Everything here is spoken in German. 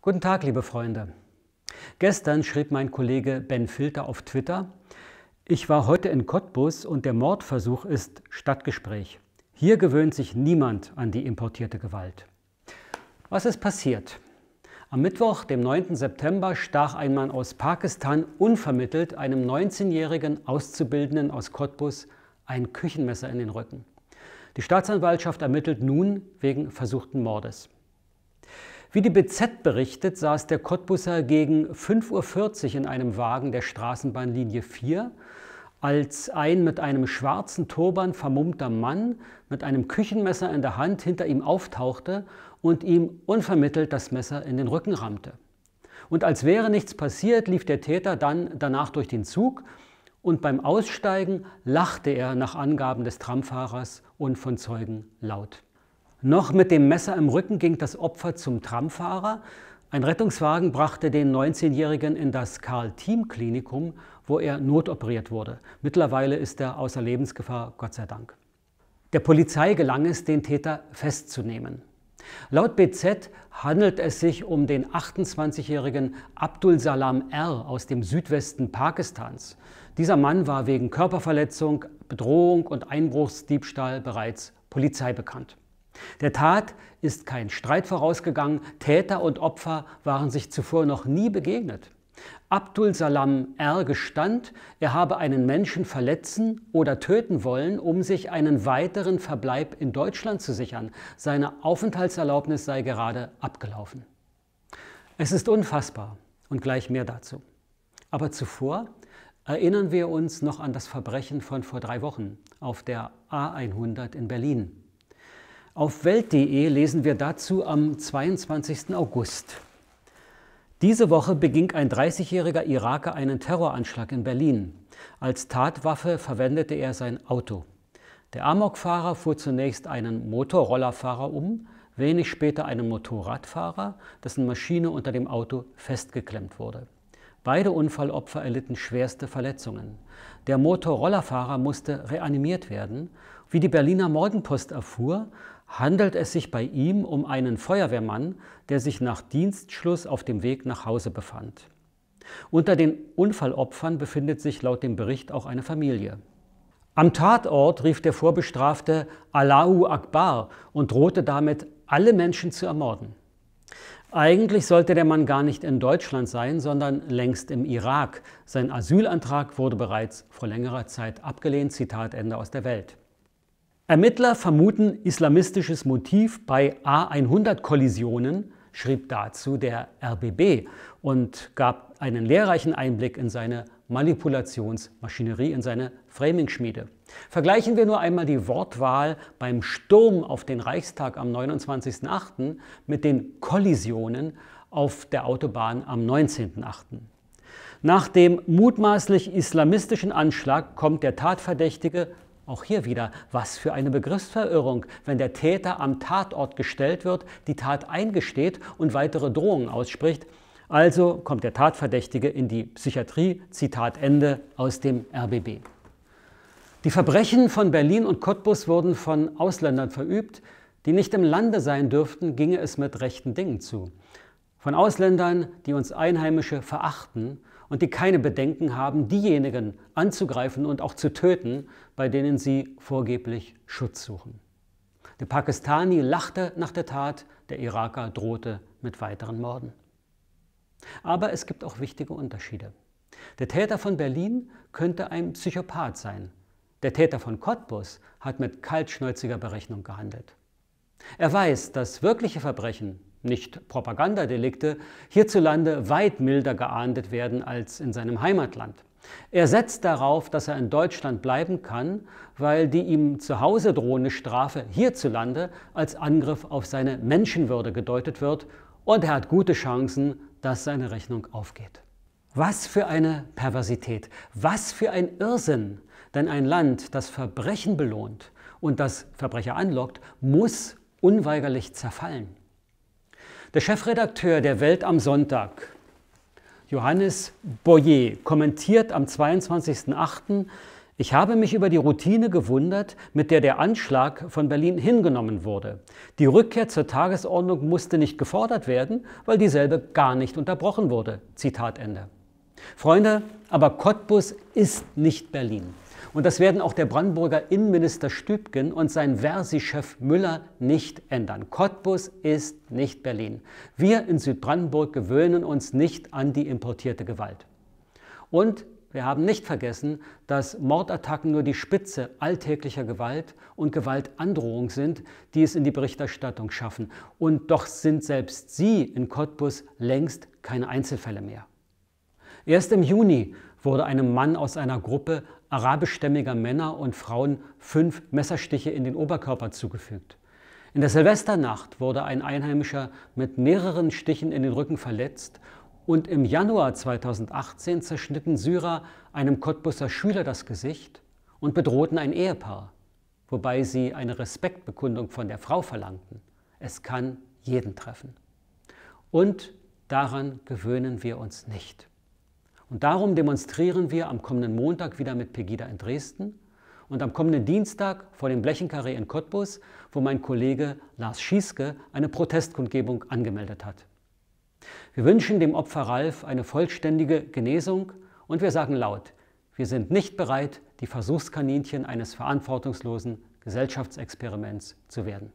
Guten Tag, liebe Freunde. Gestern schrieb mein Kollege Ben Filter auf Twitter, ich war heute in Cottbus und der Mordversuch ist Stadtgespräch. Hier gewöhnt sich niemand an die importierte Gewalt. Was ist passiert? Am Mittwoch, dem 9. September, stach ein Mann aus Pakistan unvermittelt einem 19-jährigen Auszubildenden aus Cottbus ein Küchenmesser in den Rücken. Die Staatsanwaltschaft ermittelt nun wegen versuchten Mordes. Wie die BZ berichtet, saß der Cottbusser gegen 5.40 Uhr in einem Wagen der Straßenbahnlinie 4, als ein mit einem schwarzen Turban vermummter Mann mit einem Küchenmesser in der Hand hinter ihm auftauchte und ihm unvermittelt das Messer in den Rücken rammte. Und als wäre nichts passiert, lief der Täter dann danach durch den Zug und beim Aussteigen lachte er nach Angaben des Tramfahrers und von Zeugen laut. Noch mit dem Messer im Rücken ging das Opfer zum Tramfahrer. Ein Rettungswagen brachte den 19-Jährigen in das Karl-Team-Klinikum, wo er notoperiert wurde. Mittlerweile ist er außer Lebensgefahr, Gott sei Dank. Der Polizei gelang es, den Täter festzunehmen. Laut BZ handelt es sich um den 28-jährigen Abdul Salam R. aus dem Südwesten Pakistans. Dieser Mann war wegen Körperverletzung, Bedrohung und Einbruchsdiebstahl bereits Polizei bekannt. Der Tat ist kein Streit vorausgegangen, Täter und Opfer waren sich zuvor noch nie begegnet. Abdul Salam R. gestand, er habe einen Menschen verletzen oder töten wollen, um sich einen weiteren Verbleib in Deutschland zu sichern. Seine Aufenthaltserlaubnis sei gerade abgelaufen. Es ist unfassbar und gleich mehr dazu. Aber zuvor erinnern wir uns noch an das Verbrechen von vor drei Wochen auf der A100 in Berlin. Auf Welt.de lesen wir dazu am 22. August. Diese Woche beging ein 30-jähriger Iraker einen Terroranschlag in Berlin. Als Tatwaffe verwendete er sein Auto. Der Amokfahrer fuhr zunächst einen Motorrollerfahrer um, wenig später einen Motorradfahrer, dessen Maschine unter dem Auto festgeklemmt wurde. Beide Unfallopfer erlitten schwerste Verletzungen. Der Motorrollerfahrer musste reanimiert werden. Wie die Berliner Morgenpost erfuhr, handelt es sich bei ihm um einen Feuerwehrmann, der sich nach Dienstschluss auf dem Weg nach Hause befand. Unter den Unfallopfern befindet sich laut dem Bericht auch eine Familie. Am Tatort rief der Vorbestrafte Allahu Akbar und drohte damit, alle Menschen zu ermorden. Eigentlich sollte der Mann gar nicht in Deutschland sein, sondern längst im Irak. Sein Asylantrag wurde bereits vor längerer Zeit abgelehnt. Zitat Ende aus der Welt. Ermittler vermuten islamistisches Motiv bei A100-Kollisionen, schrieb dazu der RBB und gab einen lehrreichen Einblick in seine Manipulationsmaschinerie, in seine Framing-Schmiede. Vergleichen wir nur einmal die Wortwahl beim Sturm auf den Reichstag am 29.08. mit den Kollisionen auf der Autobahn am 19.08. Nach dem mutmaßlich islamistischen Anschlag kommt der Tatverdächtige auch hier wieder, was für eine Begriffsverirrung, wenn der Täter am Tatort gestellt wird, die Tat eingesteht und weitere Drohungen ausspricht. Also kommt der Tatverdächtige in die Psychiatrie, Zitat Ende aus dem RBB. Die Verbrechen von Berlin und Cottbus wurden von Ausländern verübt, die nicht im Lande sein dürften, ginge es mit rechten Dingen zu. Von Ausländern, die uns Einheimische verachten und die keine Bedenken haben, diejenigen anzugreifen und auch zu töten, bei denen sie vorgeblich Schutz suchen. Der Pakistani lachte nach der Tat, der Iraker drohte mit weiteren Morden. Aber es gibt auch wichtige Unterschiede. Der Täter von Berlin könnte ein Psychopath sein. Der Täter von Cottbus hat mit kaltschnäuziger Berechnung gehandelt. Er weiß, dass wirkliche Verbrechen nicht Propagandadelikte, hierzulande weit milder geahndet werden als in seinem Heimatland. Er setzt darauf, dass er in Deutschland bleiben kann, weil die ihm zu Hause drohende Strafe hierzulande als Angriff auf seine Menschenwürde gedeutet wird und er hat gute Chancen, dass seine Rechnung aufgeht. Was für eine Perversität, was für ein Irrsinn! Denn ein Land, das Verbrechen belohnt und das Verbrecher anlockt, muss unweigerlich zerfallen. Der Chefredakteur der Welt am Sonntag, Johannes Boyer, kommentiert am 22.08. Ich habe mich über die Routine gewundert, mit der der Anschlag von Berlin hingenommen wurde. Die Rückkehr zur Tagesordnung musste nicht gefordert werden, weil dieselbe gar nicht unterbrochen wurde. Zitat Ende. Freunde, aber Cottbus ist nicht Berlin. Und das werden auch der Brandenburger Innenminister Stübgen und sein Versi-Chef Müller nicht ändern. Cottbus ist nicht Berlin. Wir in Südbrandenburg gewöhnen uns nicht an die importierte Gewalt. Und wir haben nicht vergessen, dass Mordattacken nur die Spitze alltäglicher Gewalt und Gewaltandrohung sind, die es in die Berichterstattung schaffen. Und doch sind selbst sie in Cottbus längst keine Einzelfälle mehr. Erst im Juni wurde einem Mann aus einer Gruppe arabischstämmiger Männer und Frauen fünf Messerstiche in den Oberkörper zugefügt. In der Silvesternacht wurde ein Einheimischer mit mehreren Stichen in den Rücken verletzt und im Januar 2018 zerschnitten Syrer einem Cottbusser Schüler das Gesicht und bedrohten ein Ehepaar, wobei sie eine Respektbekundung von der Frau verlangten. Es kann jeden treffen. Und daran gewöhnen wir uns nicht. Und darum demonstrieren wir am kommenden Montag wieder mit Pegida in Dresden und am kommenden Dienstag vor dem Blechenkarree in Cottbus, wo mein Kollege Lars Schieske eine Protestkundgebung angemeldet hat. Wir wünschen dem Opfer Ralf eine vollständige Genesung und wir sagen laut, wir sind nicht bereit, die Versuchskaninchen eines verantwortungslosen Gesellschaftsexperiments zu werden.